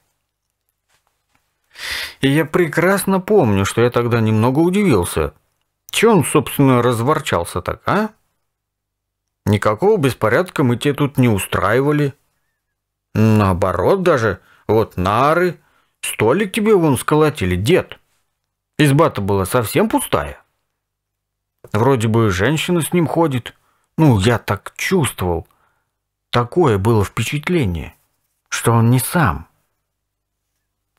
И я прекрасно помню, что я тогда немного удивился. Че он, собственно, разворчался так, а? Никакого беспорядка мы тебе тут не устраивали. Наоборот даже, вот нары, столик тебе вон сколотили, дед. Изба-то была совсем пустая. Вроде бы женщина с ним ходит. Ну, я так чувствовал. Такое было впечатление, что он не сам.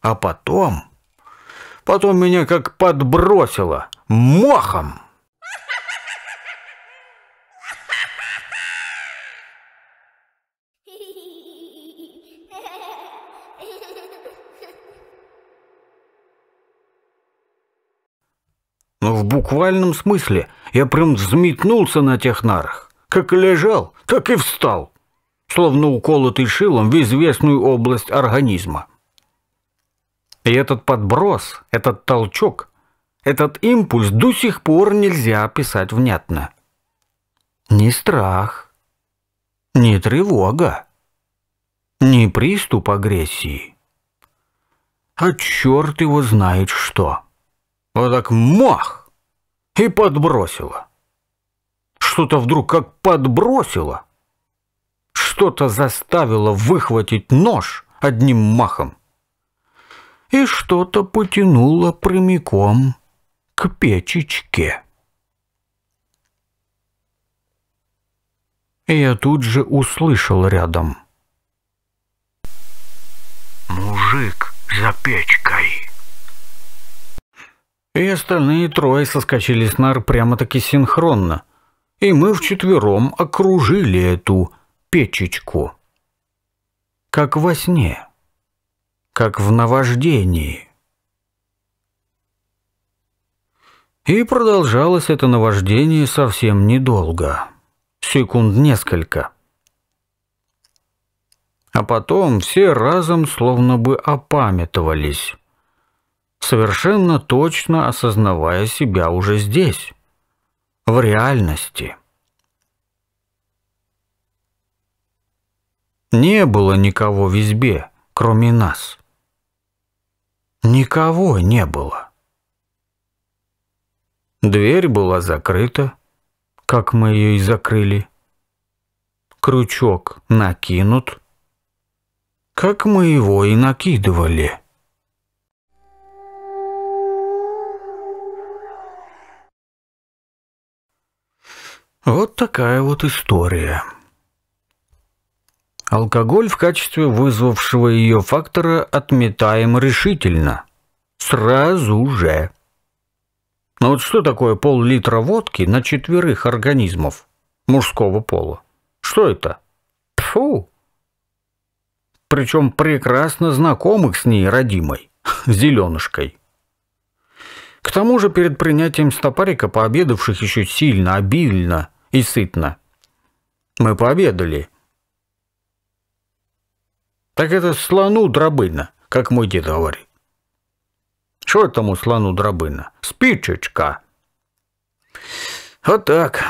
А потом... Потом меня как подбросило мохом. Но ну, в буквальном смысле я прям взметнулся на тех нарах. Как лежал, так и встал. Словно уколотый шилом в известную область организма. И этот подброс, этот толчок, этот импульс до сих пор нельзя описать внятно. Ни страх, ни тревога, ни приступ агрессии. А черт его знает что. Вот так мах! И подбросило. Что-то вдруг как подбросило. Что-то заставило выхватить нож одним махом. И что-то потянуло прямиком к печечке. И я тут же услышал рядом. «Мужик за печкой» и остальные трое соскочили с нар прямо-таки синхронно. И мы вчетвером окружили эту печечку. Как во сне. Как в наваждении. И продолжалось это наваждение совсем недолго. Секунд несколько. А потом все разом словно бы опамятовались совершенно точно осознавая себя уже здесь, в реальности. Не было никого в избе, кроме нас. Никого не было. Дверь была закрыта, как мы ее и закрыли. Крючок накинут, как мы его и накидывали. Вот такая вот история. Алкоголь в качестве вызвавшего ее фактора отметаем решительно. Сразу же. Но ну вот что такое пол-литра водки на четверых организмов мужского пола? Что это? Фу! Причем прекрасно знакомых с ней родимой, зеленушкой. К тому же перед принятием стопарика пообедавших еще сильно, обильно, и сытно. Мы пообедали. Так это слону дробына, как мой дед говорит. Что этому слону дробына? Спичечка. Вот так.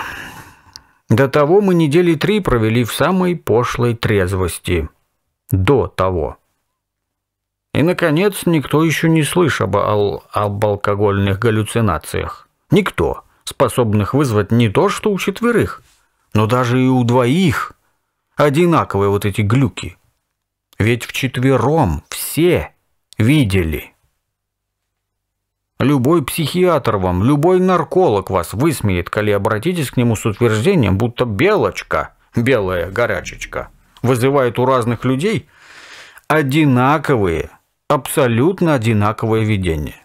До того мы недели три провели в самой пошлой трезвости. До того. И, наконец, никто еще не слышал об, об алкогольных галлюцинациях. Никто способных вызвать не то что у четверых, но даже и у двоих одинаковые вот эти глюки. Ведь вчетвером все видели. Любой психиатр вам, любой нарколог вас высмеет, коли обратитесь к нему с утверждением, будто белочка, белая горячечка, вызывает у разных людей одинаковые, абсолютно одинаковые видения.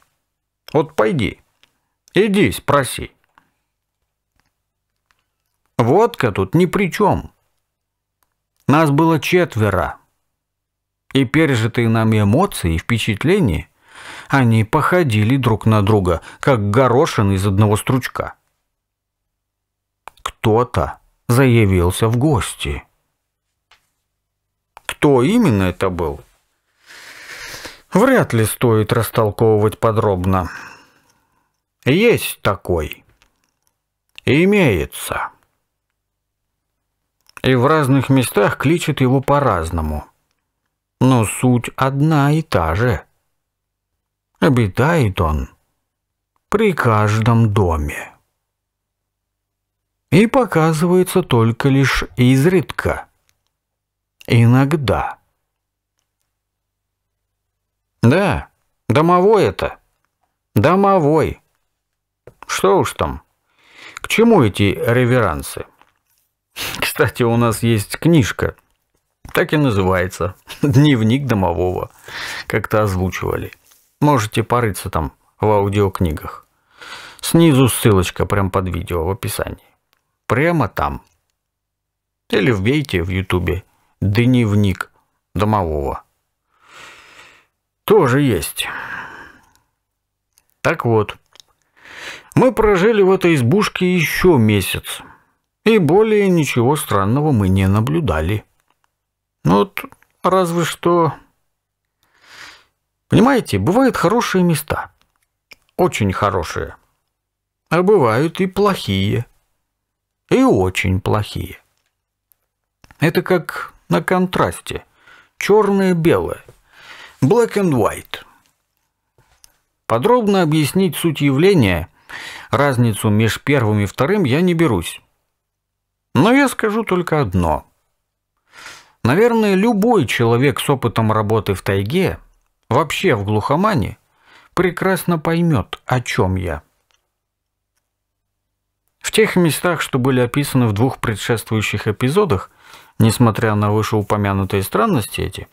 Вот пойди, иди спроси. Водка тут ни при чем. Нас было четверо. И пережитые нами эмоции и впечатления, они походили друг на друга, как горошин из одного стручка. Кто-то заявился в гости. Кто именно это был? Вряд ли стоит растолковывать подробно. Есть такой. Имеется и в разных местах кличет его по-разному. Но суть одна и та же. Обитает он при каждом доме. И показывается только лишь изредка, иногда. Да, домовой это, домовой. Что уж там, к чему эти реверансы? — кстати, у нас есть книжка. Так и называется. Дневник домового. Как-то озвучивали. Можете порыться там в аудиокнигах. Снизу ссылочка прям под видео в описании. Прямо там. Или вбейте в ютубе «Дневник домового». Тоже есть. Так вот, мы прожили в этой избушке еще месяц и более ничего странного мы не наблюдали. Ну вот разве что... Понимаете, бывают хорошие места. Очень хорошие. А бывают и плохие. И очень плохие. Это как на контрасте. Черное-белое. Black and white. Подробно объяснить суть явления, разницу между первым и вторым я не берусь. Но я скажу только одно. Наверное, любой человек с опытом работы в тайге, вообще в глухомане, прекрасно поймет, о чем я. В тех местах, что были описаны в двух предшествующих эпизодах, несмотря на вышеупомянутые странности эти,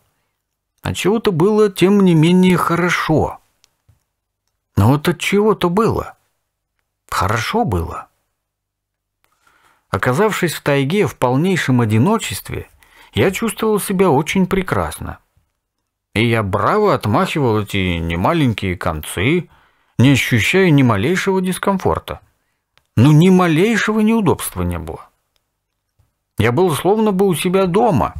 от чего-то было тем не менее хорошо. Но вот от чего-то было. Хорошо было. Оказавшись в тайге в полнейшем одиночестве, я чувствовал себя очень прекрасно. И я браво отмахивал эти немаленькие концы, не ощущая ни малейшего дискомфорта. Ну, ни малейшего неудобства не было. Я был словно бы у себя дома,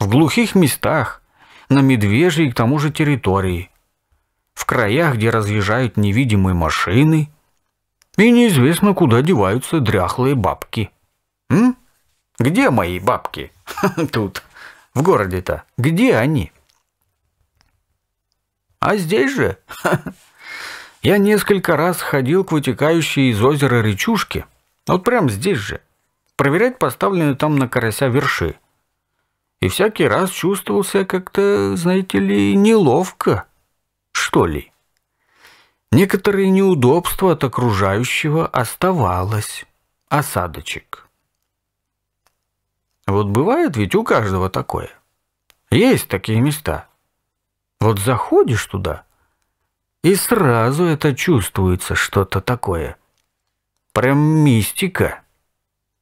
в глухих местах, на медвежьей к тому же территории, в краях, где разъезжают невидимые машины — и неизвестно, куда деваются дряхлые бабки. М? Где мои бабки? Тут, в городе-то. Где они? А здесь же? Я несколько раз ходил к вытекающей из озера речушке. Вот прям здесь же. Проверять поставленные там на карася верши. И всякий раз чувствовался как-то, знаете ли, неловко, что ли. Некоторые неудобства от окружающего оставалось. Осадочек. Вот бывает ведь у каждого такое. Есть такие места. Вот заходишь туда, и сразу это чувствуется что-то такое. Прям мистика.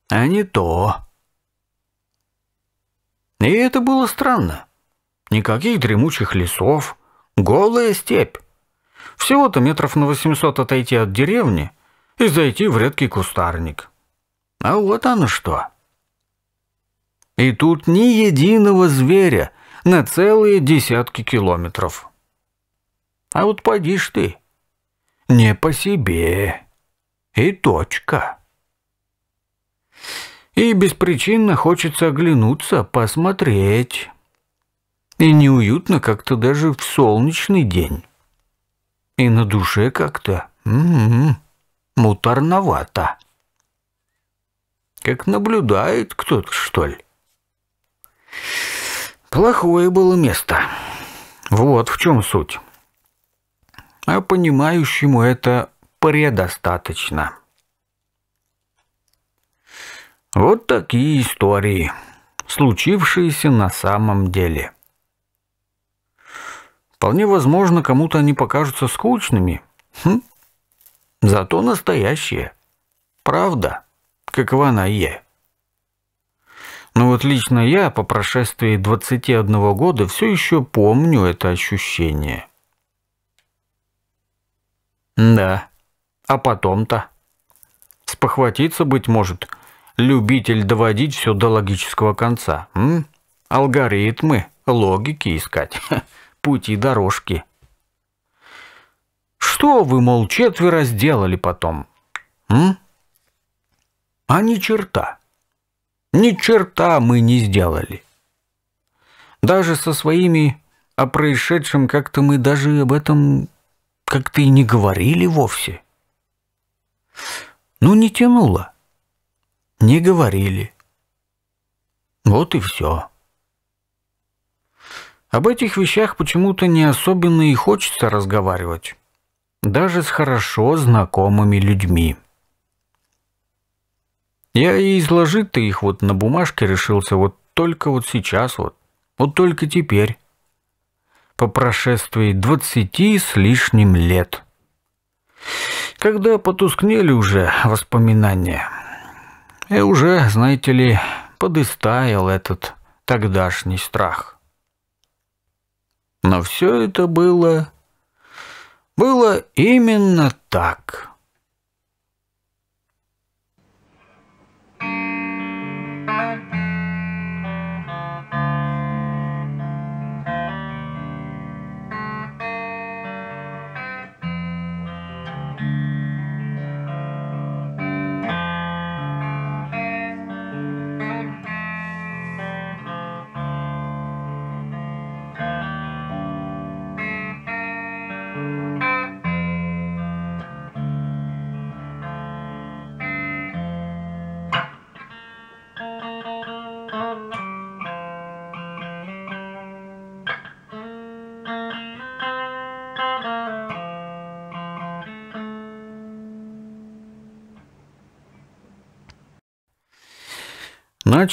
А не то. И это было странно. Никаких дремучих лесов. Голая степь. Всего-то метров на 800 отойти от деревни и зайти в редкий кустарник. А вот оно что. И тут ни единого зверя на целые десятки километров. А вот поди ж ты. Не по себе. И точка. И беспричинно хочется оглянуться, посмотреть. И неуютно как-то даже в солнечный день. И на душе как-то м-м-м. муторновато. Как наблюдает кто-то, что ли? Плохое было место. Вот в чем суть. А понимающему это предостаточно. Вот такие истории, случившиеся на самом деле. Вполне возможно, кому-то они покажутся скучными. Хм. Зато настоящие. Правда, какова она е. Но вот лично я по прошествии 21 года все еще помню это ощущение. Да, а потом-то? Спохватиться, быть может, любитель доводить все до логического конца. М? Алгоритмы, логики искать. пути дорожки. Что вы, мол, четверо сделали потом? М? А ни черта. Ни черта мы не сделали. Даже со своими о происшедшем как-то мы даже об этом как-то и не говорили вовсе. Ну, не тянуло. Не говорили. Вот и все. Об этих вещах почему-то не особенно и хочется разговаривать. Даже с хорошо знакомыми людьми. Я и изложить-то их вот на бумажке решился вот только вот сейчас вот. Вот только теперь. По прошествии двадцати с лишним лет. Когда потускнели уже воспоминания. И уже, знаете ли, подыстаял этот тогдашний страх. Но все это было... было именно так.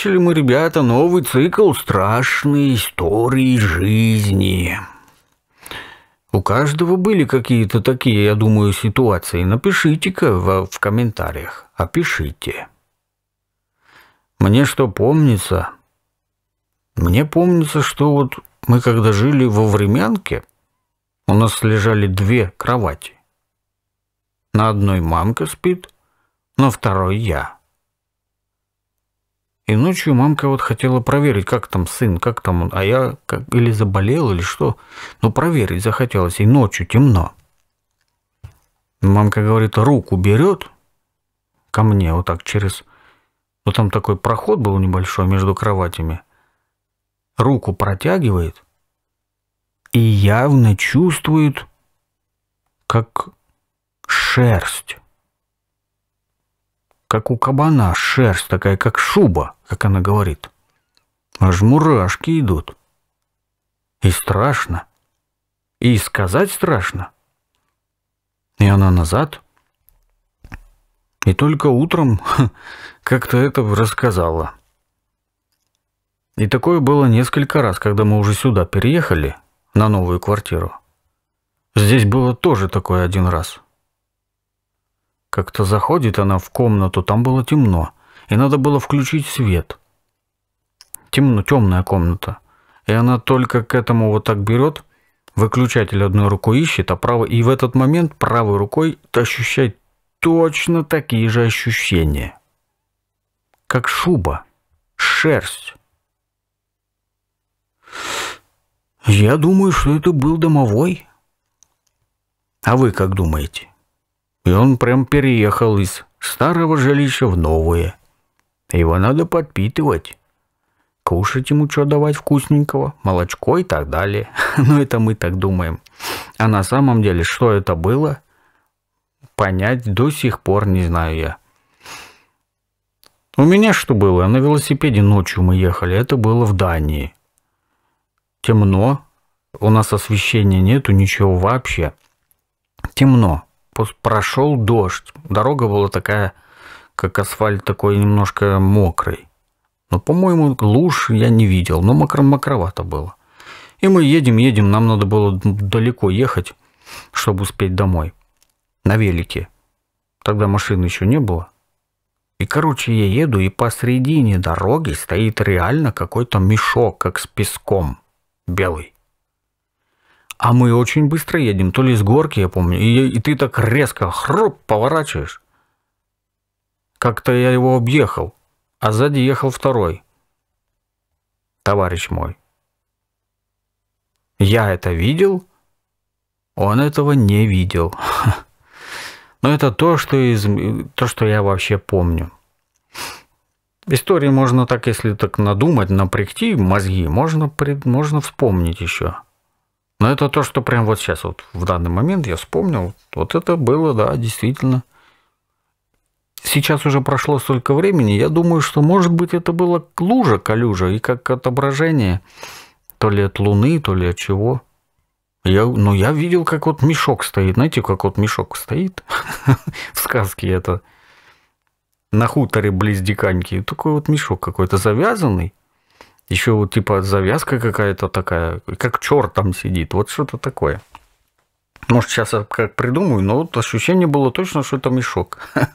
начали мы, ребята, новый цикл страшной истории жизни. У каждого были какие-то такие, я думаю, ситуации. Напишите-ка в, в комментариях, опишите. Мне что помнится? Мне помнится, что вот мы когда жили во времянке, у нас лежали две кровати. На одной мамка спит, на второй я. И ночью мамка вот хотела проверить, как там сын, как там он, а я как, или заболел, или что. Но ну, проверить захотелось, и ночью темно. Мамка говорит, руку берет ко мне вот так через... Ну там такой проход был небольшой между кроватями. Руку протягивает, и явно чувствует, как шерсть как у кабана, шерсть такая, как шуба, как она говорит. Аж мурашки идут. И страшно. И сказать страшно. И она назад. И только утром как-то это рассказала. И такое было несколько раз, когда мы уже сюда переехали, на новую квартиру. Здесь было тоже такое один раз. Как-то заходит она в комнату, там было темно, и надо было включить свет. Темно, темная комната. И она только к этому вот так берет, выключатель одной рукой ищет, а правой... И в этот момент правой рукой ощущает точно такие же ощущения. Как шуба, шерсть. Я думаю, что это был домовой. А вы как думаете? И он прям переехал из старого жилища в новое. Его надо подпитывать. Кушать ему что давать вкусненького, молочко и так далее. Но ну, это мы так думаем. А на самом деле, что это было, понять до сих пор не знаю я. У меня что было? На велосипеде ночью мы ехали. Это было в Дании. Темно. У нас освещения нету, ничего вообще. Темно прошел дождь. Дорога была такая, как асфальт такой немножко мокрый. Но, по-моему, луж я не видел, но мокро мокровато было. И мы едем, едем, нам надо было далеко ехать, чтобы успеть домой. На велике. Тогда машин еще не было. И, короче, я еду, и посредине дороги стоит реально какой-то мешок, как с песком. Белый. А мы очень быстро едем, то ли с горки, я помню, и, и ты так резко, хруп, поворачиваешь. Как-то я его объехал, а сзади ехал второй, товарищ мой. Я это видел, он этого не видел. Но это то, что, из, то, что я вообще помню. Истории можно так, если так надумать, напрягти мозги, можно, можно вспомнить еще. Но это то, что прямо вот сейчас, вот в данный момент я вспомнил. Вот это было, да, действительно. Сейчас уже прошло столько времени, я думаю, что, может быть, это было лужа, калюжа, и как отображение, то ли от луны, то ли от чего. Я, ну, я видел, как вот мешок стоит. Знаете, как вот мешок стоит в сказке это на хуторе близ Диканьки. Такой вот мешок какой-то завязанный. Еще вот типа завязка какая-то такая, как черт там сидит, вот что-то такое. Может, сейчас я как придумаю, но вот ощущение было точно, что это мешок.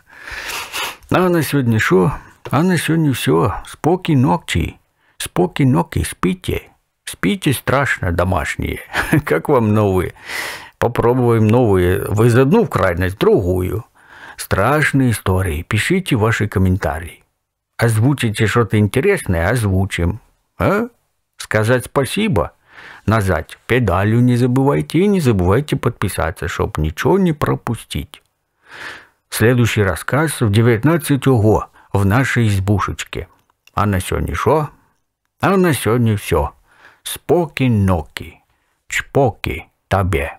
А на сегодня что? А на сегодня все. Споки ногти. Споки ногти. Спите. Спите страшно домашние. Как вам новые? Попробуем новые. Вы из одну крайность, другую. Страшные истории. Пишите ваши комментарии. Озвучите что-то интересное, озвучим. А? Сказать спасибо? Назад педалю не забывайте и не забывайте подписаться, чтоб ничего не пропустить. Следующий рассказ в 19 ого в нашей избушечке. А на сегодня? шо? А на сегодня все. Споки-ноки, чпоки тебе.